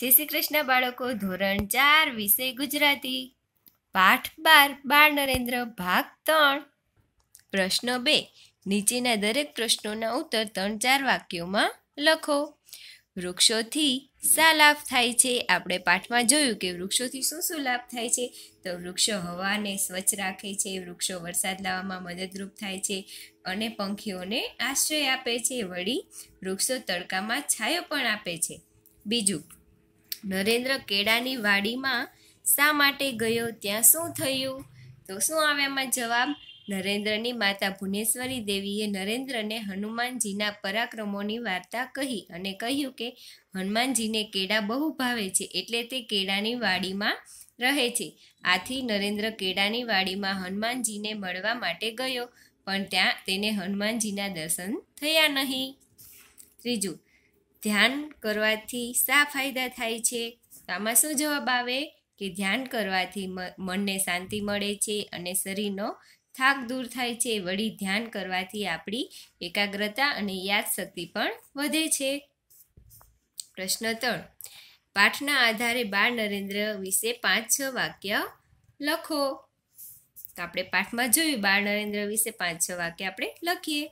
જય શ્રી કૃષ્ણ બાળકો ધોરણ ચાર વિષય ગુજરાતી પાઠ બાર બાળ નરેન્દ્ર ભાગ ત્રણ પ્રશ્ન બે નીચેના દરેક પ્રશ્નોના ઉત્તર ત્રણ ચાર વાક્યોમાં લખો વૃક્ષોથી શા લાભ થાય છે આપણે પાઠમાં જોયું કે વૃક્ષોથી શું શું લાભ થાય છે તો વૃક્ષો હવાને સ્વચ્છ રાખે છે વૃક્ષો વરસાદ લાવવામાં મદદરૂપ થાય છે અને પંખીઓને આશ્રય આપે છે વળી વૃક્ષો તડકામાં છાયો પણ આપે છે બીજું નરેન્દ્ર કેળાની વાડીમાં શા માટે ગયો ત્યાં શું થયું તો શું આવે એમાં જવાબ નરેન્દ્રની માતા ભુવનેશ્વરી દેવીએ નરેન્દ્રને હનુમાનજીના પરાક્રમોની વાર્તા કહી અને કહ્યું કે હનુમાનજીને કેળા બહુ ભાવે છે એટલે તે કેળાની વાડીમાં રહે છે આથી નરેન્દ્ર કેળાની વાડીમાં હનુમાનજીને મળવા માટે ગયો પણ ત્યાં તેને હનુમાનજીના દર્શન થયા નહીં ત્રીજું ધ્યાન કરવાથી શા ફાયદા થાય છે આમાં શું જવાબ આવે કે ધ્યાન કરવાથી મનને શાંતિ મળે છે અને શરીરનો થાક દૂર થાય છે વળી ધ્યાન કરવાથી આપણી એકાગ્રતા અને યાદશક્તિ પણ વધે છે પ્રશ્ન ત્રણ પાઠના આધારે બાળ નરેન્દ્ર વિશે પાંચ છ વાક્ય લખો તો આપણે પાઠમાં જોયું બાળ નરેન્દ્ર વિશે પાંચ છ વાક્ય આપણે લખીએ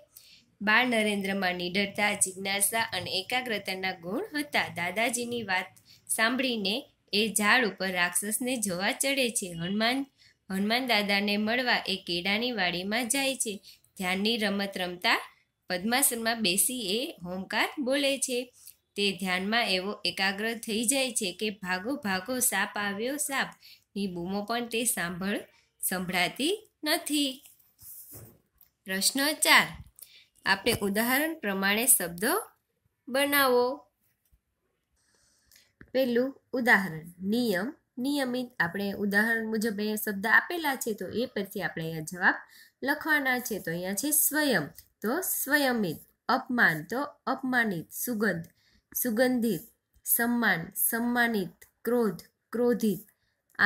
બાળ નરેન્દ્રમાં નિડરતા જિજ્ઞાસા અને એકાગ્રતાના ગુણ હતા દાદાજીની વાત સાંભળીને એ ઝાડ ઉપર રાક્ષસને જોવા ચડે છે હનુમાન હનુમાન દાદાને મળવા એ કેળાની વાડીમાં જાય છે ધ્યાનની રમત રમતા પદ્માસનમાં બેસી એ હોમકાર બોલે છે તે ધ્યાનમાં એવો એકાગ્ર થઈ જાય છે કે ભાગો ભાગો સાપ આવ્યો સાપ ની બૂમો પણ તે સાંભળ સંભળાતી નથી પ્રશ્ન ચાર આપણે ઉદાહરણ પ્રમાણે શબ્દો બનાવો પહેલું ઉદાહરણ નિયમ નિયમિત આપણે ઉદાહરણ મુજબ અહીંયા શબ્દ આપેલા છે તો એ પરથી આપણે અહીંયા જવાબ લખવાના છે તો અહીંયા છે સ્વયં તો સ્વયંમિત અપમાન તો અપમાનિત સુગંધ સુગંધિત સન્માન સન્માનિત ક્રોધ ક્રોધિત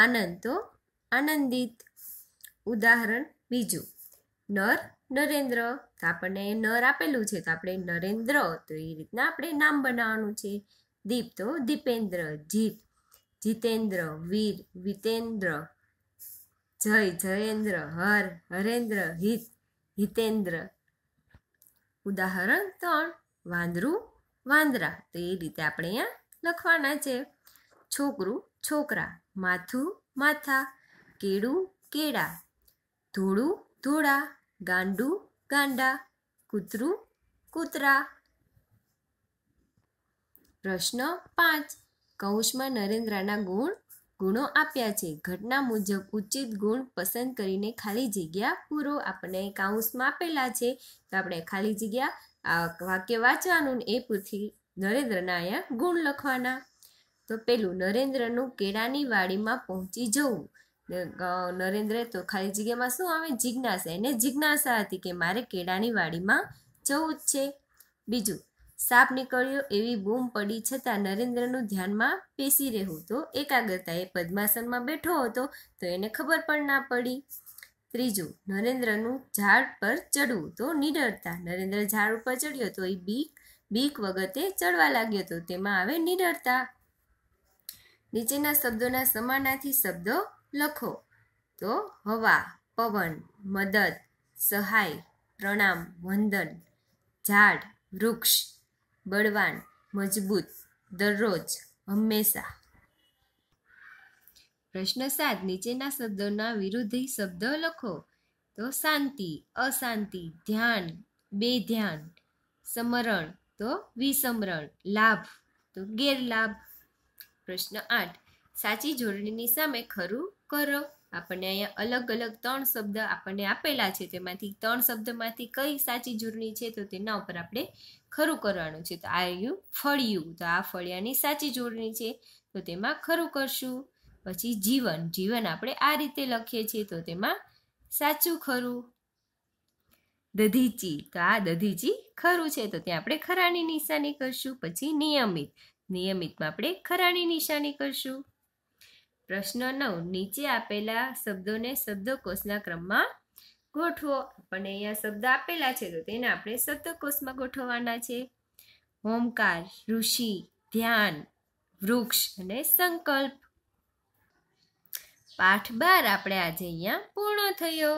આનંદ તો આનંદિત ઉદાહરણ બીજું નર નરેન્દ્ર તો આપણને નર આપેલું છે તો આપણે નરેન્દ્ર તો એ રીતના આપણે નામ બનાવવાનું છે દીપ તો દીપેન્દ્ર જીત જીતેન્દ્ર વીર વિતેન્દ્ર જય જયેન્દ્ર હર હરેન્દ્ર હિત હિતેન્દ્ર ઉદાહરણ ત્રણ વાંદરું વાંદરા તો એ રીતે આપણે અહીંયા લખવાના છે છોકરું છોકરા માથું માથા કેળું કેળા ધોળું ધોળા ગાંડું ગાંડા કૂતરું કૂતરા પ્રશ્ન પાંચ કૌંસમાં નરેન્દ્રના ગુણ ગુણો આપ્યા છે ઘટના મુજબ ઉચિત ગુણ પસંદ કરીને ખાલી જગ્યા પૂરો આપણે કાઉન્સમાં આપેલા છે તો આપણે ખાલી જગ્યા આ વાક્ય વાંચવાનું એ પૂરથી નરેન્દ્રના અહીંયા ગુણ લખવાના તો પેલું નરેન્દ્રનું કેળાની વાડીમાં પહોંચી જવું નરેન્દ્ર તો ખાલી જગ્યામાં શું આવે જિજ્ઞાસા એને જિજ્ઞાસા હતી કે મારે કેળાની વાડીમાં જવું જ છે બીજું સાપ નીકળ્યો એવી બૂમ પડી છતાં નરેન્દ્રનું ધ્યાનમાં પેસી રહેવું તો એકાગ્રતા એ પદ્માસનમાં બેઠો હતો તો એને ખબર પણ ના પડી ત્રીજું નરેન્દ્રનું ઝાડ પર ચડવું તો નિડરતા નરેન્દ્ર ઝાડ ઉપર ચડ્યો તો એ બીક બીક વગતે ચડવા લાગ્યો તો તેમાં આવે નિડરતા નીચેના શબ્દોના સમાનાથી શબ્દો લખો તો હવા પવન મદદ સહાય પ્રણામ વંદન ઝાડ વૃક્ષ બળવાન મજબૂત દરરોજ હંમેશા પ્રશ્ન સાત નીચેના શબ્દોના વિરુદ્ધી શબ્દ લખો તો શાંતિ અશાંતિ ધ્યાન બે ધ્યાન સમરણ તો વિસમરણ લાભ તો ગેરલાભ પ્રશ્ન આઠ સાચી જોડણીની સામે ખરું કરો આપણને અહીંયા અલગ અલગ ત્રણ શબ્દ આપણને આપેલા છે તેમાંથી ત્રણ શબ્દમાંથી કઈ સાચી જોડણી છે તો તેના ઉપર આપણે ખરું કરવાનું છે તો આ ફળિયું તો આ ફળિયાની સાચી જોડણી છે તો તેમાં ખરું કરશું પછી જીવન જીવન આપણે આ રીતે લખીએ છીએ તો તેમાં સાચું ખરું દધીચી તો આ દધીચી ખરું છે તો ત્યાં આપણે ખરાની નિશાની કરશું પછી નિયમિત નિયમિતમાં આપણે ખરાની નિશાની કરશું પ્રશ્ન નવ નીચે આપેલા શબ્દોને શબ્દકોશના ક્રમમાં ગોઠવો પણ અહીંયા શબ્દ આપેલા છે તો તેને આપણે શબ્દકોષમાં ગોઠવવાના છે હોમકાર ઋષિ ધ્યાન વૃક્ષ અને સંકલ્પ પાઠ બાર આપણે આજે અહીંયા પૂર્ણ થયો